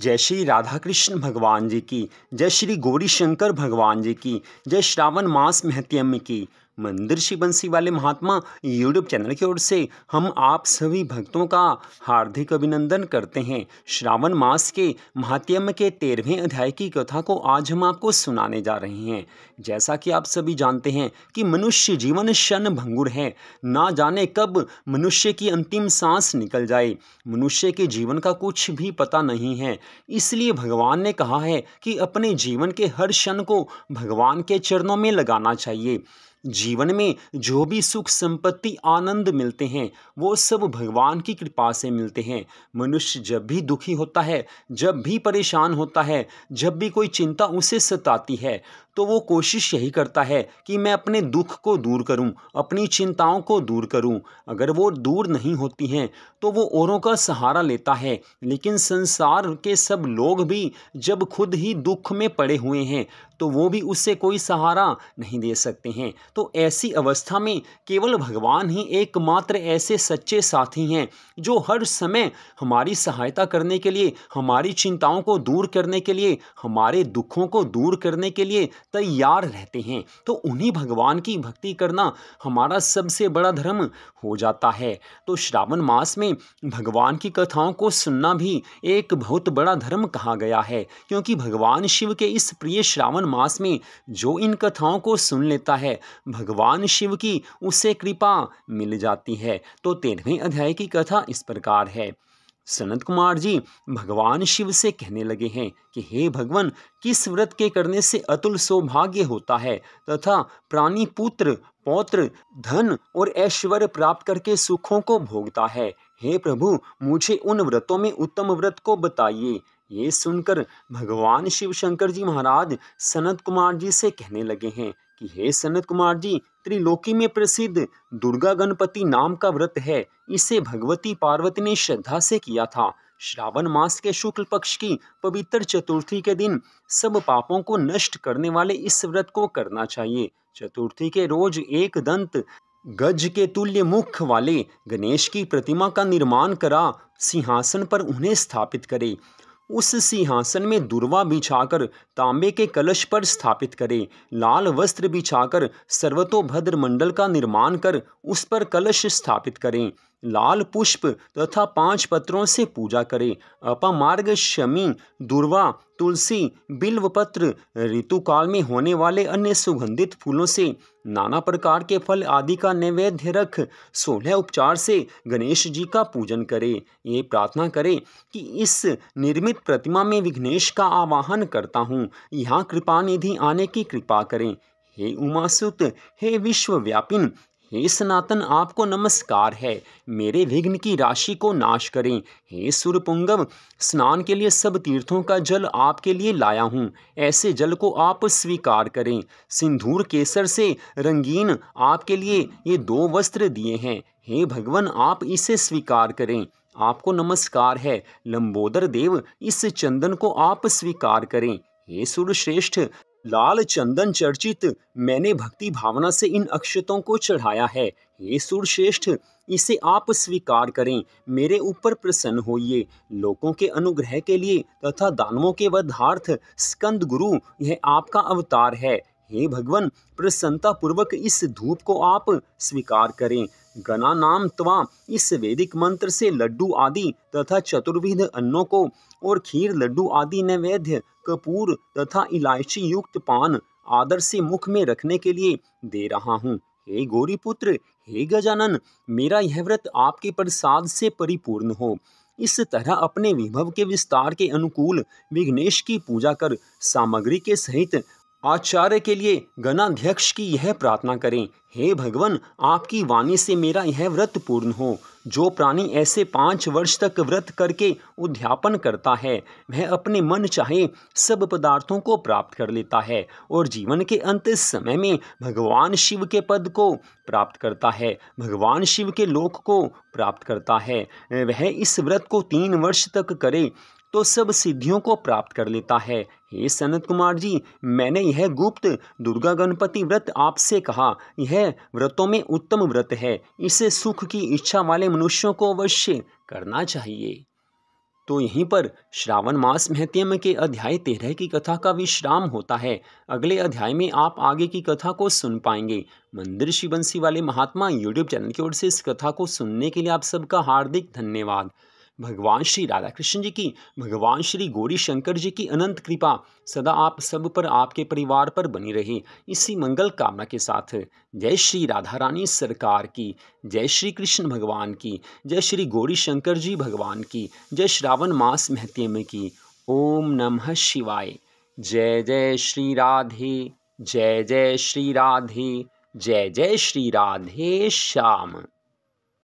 जय श्री राधा कृष्ण भगवान जी की जय श्री गौरी शंकर भगवान जी की जय श्रावण मास महत्यम की मंदिर श्री बंसी वाले महात्मा यूट्यूब चैनल की ओर से हम आप सभी भक्तों का हार्दिक अभिनंदन करते हैं श्रावण मास के महात्म के तेरहवें अध्याय की कथा को आज हम आपको सुनाने जा रहे हैं जैसा कि आप सभी जानते हैं कि मनुष्य जीवन क्षण भंगुर है ना जाने कब मनुष्य की अंतिम सांस निकल जाए मनुष्य के जीवन का कुछ भी पता नहीं है इसलिए भगवान ने कहा है कि अपने जीवन के हर क्षण को भगवान के चरणों में लगाना चाहिए जीवन में जो भी सुख संपत्ति आनंद मिलते हैं वो सब भगवान की कृपा से मिलते हैं मनुष्य जब भी दुखी होता है जब भी परेशान होता है जब भी कोई चिंता उसे सताती है तो वो कोशिश यही करता है कि मैं अपने दुख को दूर करूं, अपनी चिंताओं को दूर करूं। अगर वो दूर नहीं होती हैं तो वो औरों का सहारा लेता है लेकिन संसार के सब लोग भी जब खुद ही दुख में पड़े हुए हैं तो वो भी उससे कोई सहारा नहीं दे सकते हैं तो ऐसी अवस्था में केवल भगवान ही एकमात्र ऐसे सच्चे साथी हैं जो हर समय हमारी सहायता करने के लिए हमारी चिंताओं को दूर करने के लिए हमारे दुखों को दूर करने के लिए तैयार रहते हैं तो उन्हीं भगवान की भक्ति करना हमारा सबसे बड़ा धर्म हो जाता है तो श्रावण मास में भगवान की कथाओं को सुनना भी एक बहुत बड़ा धर्म कहा गया है क्योंकि भगवान शिव के इस प्रिय श्रावण मास में जो इन कथाओं को सुन लेता है भगवान शिव की उसे कृपा मिल जाती है तो तेरहवें अध्याय की कथा इस प्रकार है सनत कुमार जी भगवान शिव से कहने लगे हैं कि हे भगवान किस व्रत के करने से अतुल सौभाग्य होता है तथा प्राणी पुत्र पौत्र धन और ऐश्वर्य प्राप्त करके सुखों को भोगता है हे प्रभु मुझे उन व्रतों में उत्तम व्रत को बताइए ये सुनकर भगवान शिव शंकर जी महाराज सनत कुमार जी से कहने लगे हैं कि हे सनत कुमार जी त्रिलोकी में प्रसिद्ध दुर्गा गणपति नाम का व्रत है इसे भगवती पार्वती ने श्रद्धा से किया था श्रावण मास के शुक्ल पक्ष की पवित्र चतुर्थी के दिन सब पापों को नष्ट करने वाले इस व्रत को करना चाहिए चतुर्थी के रोज एक दंत गज के तुल्य मुख वाले गणेश की प्रतिमा का निर्माण करा सिंहासन पर उन्हें स्थापित करे उस सिंहासन में दुर्वा बिछाकर तांबे के कलश पर स्थापित करे लाल वस्त्र बिछाकर सर्वतोभद्र मंडल का निर्माण कर उस पर कलश स्थापित करें लाल पुष्प तथा पांच पत्रों से पूजा करें अपमार्ग शमी दुर्वा तुलसी बिल्वपत्र ऋतुकाल में होने वाले अन्य सुगंधित फूलों से नाना प्रकार के फल आदि का नैवेद्य रख सोलह उपचार से गणेश जी का पूजन करें ये प्रार्थना करें कि इस निर्मित प्रतिमा में विघ्नेश का आवाहन करता हूँ यहाँ कृपा निधि आने की कृपा करें हे उमासुत हे विश्वव्यापिन हे सनातन आपको नमस्कार है मेरे विघ्न की राशि को नाश करें हे सुरपुंगम स्नान के लिए सब तीर्थों का जल आपके लिए लाया हूँ ऐसे जल को आप स्वीकार करें सिंधूर केसर से रंगीन आपके लिए ये दो वस्त्र दिए हैं हे भगवान आप इसे स्वीकार करें आपको नमस्कार है लंबोदर देव इस चंदन को आप स्वीकार करें हे सुरश्रेष्ठ लाल चंदन चर्चित मैंने भक्ति भावना से इन अक्षतों को चढ़ाया है हे सुरश्रेष्ठ इसे आप स्वीकार करें मेरे ऊपर प्रसन्न होइए लोगों के अनुग्रह के लिए तथा दानवों के वधार्थ स्कंद गुरु यह आपका अवतार है हे भगवान प्रसन्नता पूर्वक इस धूप को आप स्वीकार करें गना नाम त्वा इस वैदिक मंत्र से लड्डू आदि तथा चतुर्विध अन्नों को और खीर लड्डू आदि नैवेद्य कपूर तथा इलायची युक्त पान आदर से मुख में रखने के लिए दे रहा हूँ हे गौरीपुत्र हे गजानन मेरा यह व्रत आपके प्रसाद से परिपूर्ण हो इस तरह अपने विभव के विस्तार के अनुकूल विघ्नेश की पूजा कर सामग्री के सहित आचार्य के लिए गणाध्यक्ष की यह प्रार्थना करें हे भगवान आपकी वाणी से मेरा यह व्रत पूर्ण हो जो प्राणी ऐसे पाँच वर्ष तक व्रत करके उद्यापन करता है वह अपने मन चाहे सब पदार्थों को प्राप्त कर लेता है और जीवन के अंत समय में भगवान शिव के पद को प्राप्त करता है भगवान शिव के लोक को प्राप्त करता है वह इस व्रत को तीन वर्ष तक करे तो सब सिद्धियों को प्राप्त कर लेता है हे सनत कुमार जी मैंने यह गुप्त दुर्गा गणपति व्रत आपसे कहा यह व्रतों में उत्तम व्रत है इसे सुख की इच्छा वाले मनुष्यों को अवश्य करना चाहिए तो यहीं पर श्रावण मास महत्यम के अध्याय तेरह की कथा का विश्राम होता है अगले अध्याय में आप आगे की कथा को सुन पाएंगे मंदिर शिवंशी वाले महात्मा यूट्यूब चैनल की ओर से इस कथा को सुनने के लिए आप सबका हार्दिक धन्यवाद भगवान श्री राधा कृष्ण जी की भगवान श्री गौरी शंकर जी की अनंत कृपा सदा आप सब पर आपके परिवार पर बनी रहे इसी मंगल कामना के साथ जय श्री राधा रानी सरकार की जय श्री कृष्ण भगवान की जय श्री गौरी शंकर जी भगवान की जय श्रावण मास महत्यम में की ओम नमः शिवाय जय जय श्री राधे जय जय श्री राधे जय जय श्री राधे श्याम